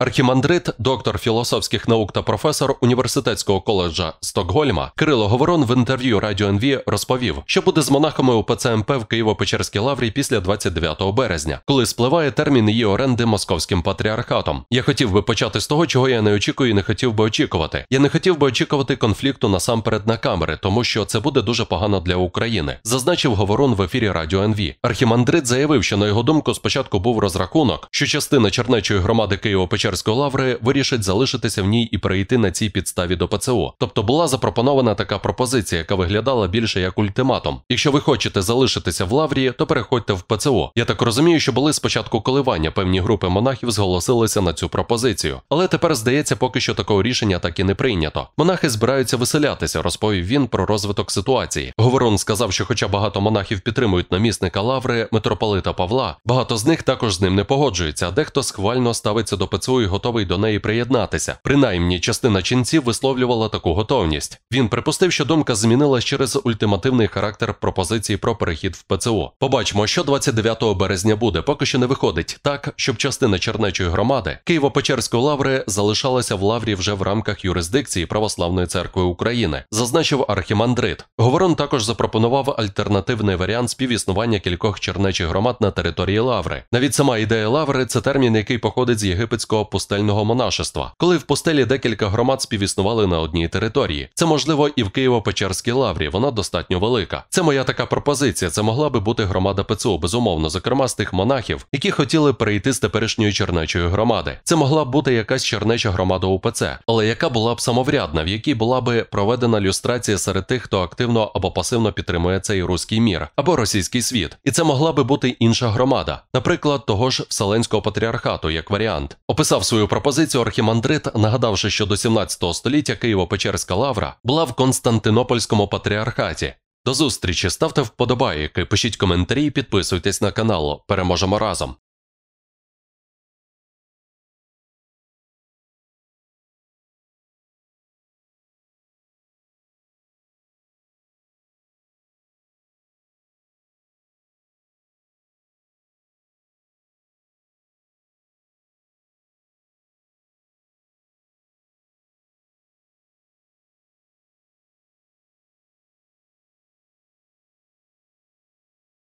Архімандрит, доктор філософських наук та професор університетського коледжа Стокгольма Кирило Говорон в інтерв'ю Радіо НВ розповів, що буде з монахами у ПЦМП в Києво-Печерській лаврі після 29 березня, коли спливає термін її оренди московським патріархатом. Я хотів би почати з того, чого я не очікую і не хотів би очікувати. Я не хотів би очікувати конфлікту насамперед на камери, тому що це буде дуже погано для України, зазначив Говорон в ефірі Радіо НВ. Архімандрит заявив, що на його думку спочатку був розрахунок, що частина чернечої громади Києво-Печерської Печерської лаври вирішить залишитися в ній і перейти на цій підставі до ПЦО. Тобто була запропонована така пропозиція, яка виглядала більше як ультиматум. Якщо ви хочете залишитися в лаврі, то переходьте в ПЦО. Я так розумію, що були спочатку коливання. Певні групи монахів зголосилися на цю пропозицію. Але тепер здається, поки що такого рішення так і не прийнято. Монахи збираються виселятися, розповів він про розвиток ситуації. Говорон сказав, що, хоча багато монахів підтримують намісника лаври, митрополита Павла, багато з них також з ним не погоджуються, а дехто схвально ставиться до ПЦО. Цуй готовий до неї приєднатися. Принаймні, частина ченців висловлювала таку готовність. Він припустив, що думка змінилась через ультимативний характер пропозиції про перехід в ПЦУ. Побачимо, що 29 березня буде, поки що не виходить так, щоб частина чернечої громади Києво-Печерської лаври залишалася в лаврі вже в рамках юрисдикції Православної церкви України, зазначив архімандрит. Говорон також запропонував альтернативний варіант співіснування кількох чернечих громад на території Лаври. Навіть сама ідея Лаври це термін, який походить з єгипетського Пустельного монашества, коли в постелі декілька громад співіснували на одній території. Це можливо і в Києво-Печерській лаврі, вона достатньо велика. Це моя така пропозиція. Це могла би бути громада ПЦУ, безумовно, зокрема з тих монахів, які хотіли перейти з теперішньої чернечої громади. Це могла б бути якась чернеча громада УПЦ, але яка була б самоврядна, в якій була би проведена люстрація серед тих, хто активно або пасивно підтримує цей руський мір або російський світ. І це могла би бути інша громада, наприклад, того ж Вселенського патріархату, як варіант. Описав підписав свою пропозицію архімандрит, нагадавши, що до 17 століття Києво-Печерська лавра була в Константинопольському патріархаті. До зустрічі ставте вподобайки, пишіть коментарі підписуйтесь на канал. Переможемо разом.